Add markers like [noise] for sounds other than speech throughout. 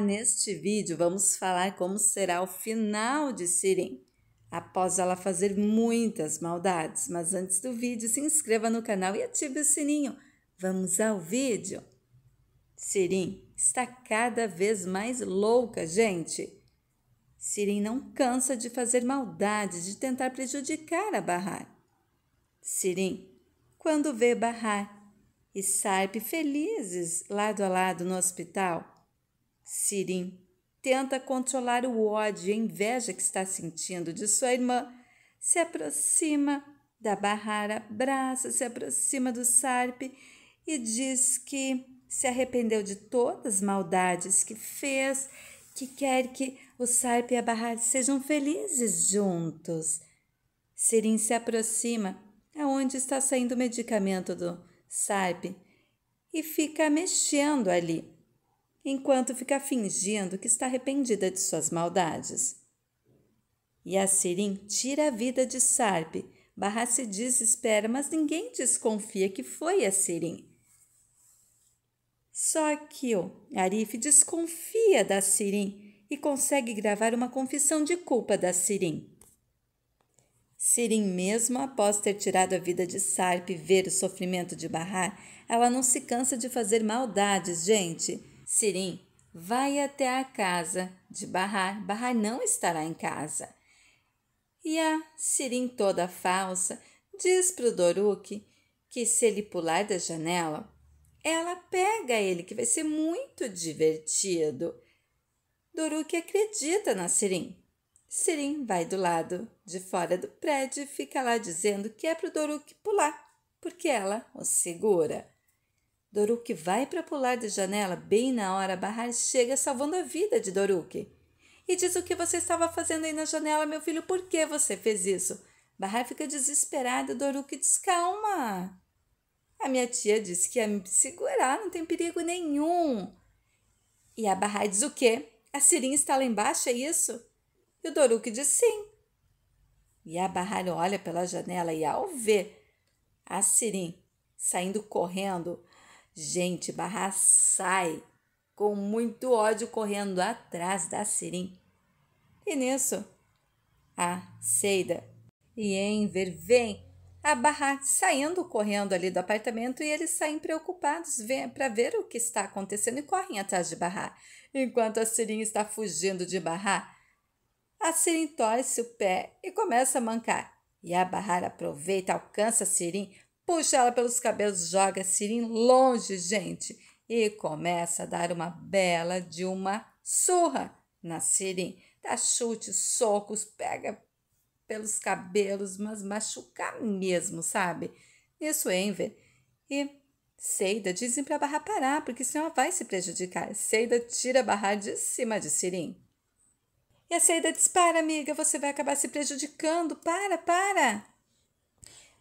Neste vídeo vamos falar como será o final de Sirim, após ela fazer muitas maldades. Mas antes do vídeo, se inscreva no canal e ative o sininho. Vamos ao vídeo! Sirim está cada vez mais louca, gente. Sirim não cansa de fazer maldades, de tentar prejudicar a Barrar. Sirim, quando vê Barrar e Sarpe felizes lado a lado no hospital, Sirim tenta controlar o ódio e a inveja que está sentindo de sua irmã. Se aproxima da Barrara, abraça, se aproxima do Sarp e diz que se arrependeu de todas as maldades que fez, que quer que o Sarp e a Barrara sejam felizes juntos. Sirim se aproxima aonde está saindo o medicamento do Sarp e fica mexendo ali enquanto fica fingindo que está arrependida de suas maldades. E a Sirim tira a vida de Sarpe. Barra se desespera, mas ninguém desconfia que foi a Sirim. Só que o Arif desconfia da Sirim e consegue gravar uma confissão de culpa da Sirim. Sirim, mesmo após ter tirado a vida de Sarpe e ver o sofrimento de Barrar, ela não se cansa de fazer maldades, gente. Sirim, vai até a casa de Barrar. Barrar não estará em casa. E a Sirim toda falsa diz para o Doruque que se ele pular da janela, ela pega ele, que vai ser muito divertido. Doruque acredita na Sirim. Sirim vai do lado de fora do prédio e fica lá dizendo que é para o Doruque pular, porque ela o segura. Doruque vai para pular de janela bem na hora. Bahar chega salvando a vida de Doruque. E diz o que você estava fazendo aí na janela, meu filho. Por que você fez isso? Bahar fica desesperada. Doruque diz: Calma. A minha tia disse que ia me segurar, não tem perigo nenhum. E a Bahar diz o quê? A Sirinha está lá embaixo, é isso? E o Doruque diz sim. E a Bahar olha pela janela e ao ver a Sirim saindo correndo, Gente sai com muito ódio correndo atrás da Sirim. E nisso, a Seida e Enver vem a barra saindo correndo ali do apartamento e eles saem preocupados para ver o que está acontecendo e correm atrás de Barra. Enquanto a Sirim está fugindo de Barra, a Sirim torce o pé e começa a mancar. E a Barra aproveita, alcança a Sirim, puxa ela pelos cabelos, joga a Sirim longe, gente, e começa a dar uma bela de uma surra na Sirim. Dá chutes, socos, pega pelos cabelos, mas machucar mesmo, sabe? Isso, Enver. E Seida dizem para barra parar, porque senão ela vai se prejudicar. Seida tira a barra de cima de Sirim. E a Seida diz: Para, amiga, você vai acabar se prejudicando. Para, para.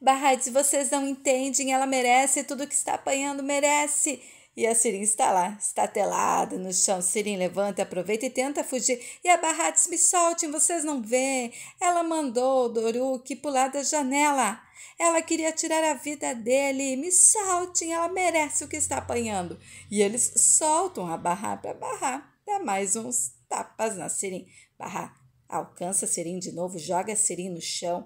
Barrades, vocês não entendem, ela merece, tudo que está apanhando merece. E a Sirin está lá, está telada no chão. Sirin levanta, aproveita e tenta fugir. E a Barrates, me soltem, vocês não veem. Ela mandou o Doruki pular da janela. Ela queria tirar a vida dele. Me soltem, ela merece o que está apanhando. E eles soltam a Barra para Barra Dá mais uns tapas na Sirin. Barra alcança Sirin de novo, joga Sirin no chão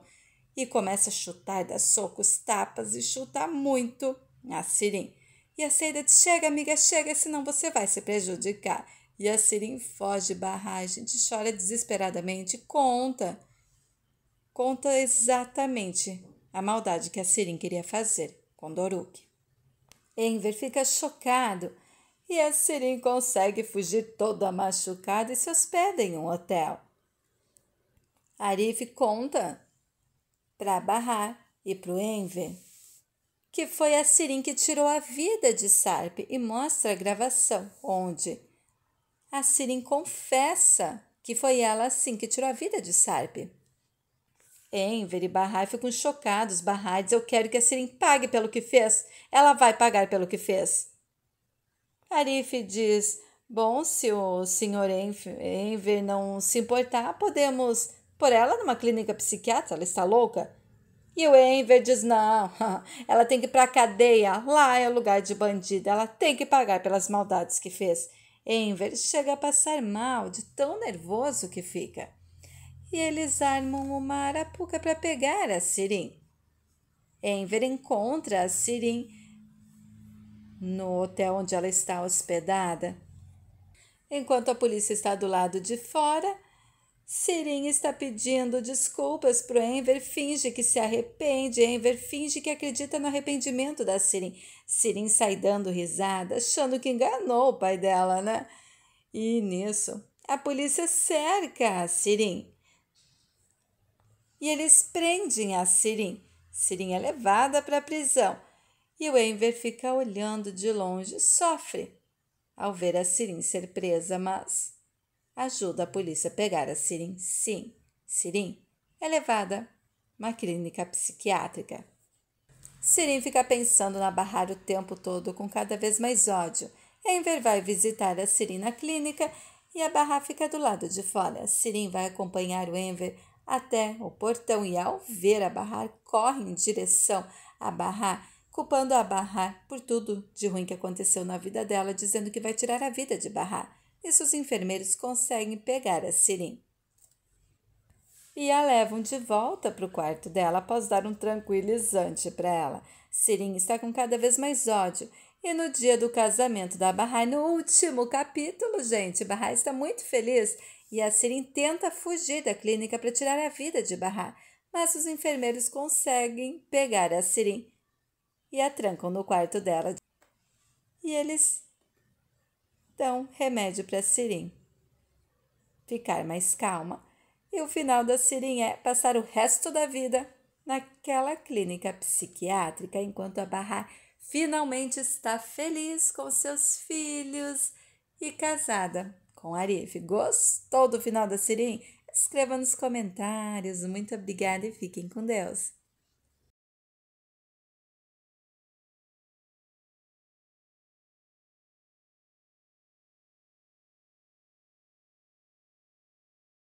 e começa a chutar, dá socos, tapas e chuta muito a ah, Sirim. E a Seira diz: Chega, amiga, chega, senão você vai se prejudicar. E a Sirim foge barragem, chora desesperadamente, conta, conta exatamente a maldade que a Sirim queria fazer com Doruk. Enver fica chocado e a Sirim consegue fugir toda machucada e se hospeda em um hotel. Arif conta para Barrar e para o Enver, que foi a Sirim que tirou a vida de Sarpe e mostra a gravação, onde a Sirim confessa que foi ela assim que tirou a vida de Sarpe. Enver e Barrar ficam chocados. Barrar diz: Eu quero que a Sirim pague pelo que fez. Ela vai pagar pelo que fez. Arif diz: Bom, se o senhor Enver não se importar, podemos por ela numa clínica psiquiátrica, ela está louca? E o Enver diz: não, [laughs] ela tem que ir para a cadeia, lá é o lugar de bandida, ela tem que pagar pelas maldades que fez. Enver chega a passar mal de tão nervoso que fica. E eles armam uma arapuca para pegar a Sirim. Enver encontra a Sirim no hotel onde ela está hospedada. Enquanto a polícia está do lado de fora, Sirin está pedindo desculpas para o Enver, finge que se arrepende. Enver finge que acredita no arrependimento da Sirin. Sirin sai dando risada, achando que enganou o pai dela, né? E nisso, a polícia cerca a Sirin. E eles prendem a Sirin. Sirin é levada para a prisão. E o Enver fica olhando de longe, sofre ao ver a Sirin ser presa, mas ajuda a polícia a pegar a Sirim. Sim, Sirim é levada a uma clínica psiquiátrica. Sirim fica pensando na Barrara o tempo todo, com cada vez mais ódio. Enver vai visitar a Sirim na clínica e a Barra fica do lado de fora. A Sirim vai acompanhar o Enver até o portão e, ao ver a Barra, corre em direção à Barra, culpando a Barra por tudo de ruim que aconteceu na vida dela, dizendo que vai tirar a vida de Barra e os enfermeiros conseguem pegar a Sirim. E a levam de volta para o quarto dela após dar um tranquilizante para ela. Sirim está com cada vez mais ódio. E no dia do casamento da Bahai, no último capítulo, gente, Bahai está muito feliz e a Sirim tenta fugir da clínica para tirar a vida de Bahai. Mas os enfermeiros conseguem pegar a Sirim e a trancam no quarto dela. E eles então, remédio para Sirim ficar mais calma. E o final da Sirim é passar o resto da vida naquela clínica psiquiátrica, enquanto a Barra finalmente está feliz com seus filhos e casada com Arif. Gostou do final da Sirim? Escreva nos comentários. Muito obrigada e fiquem com Deus.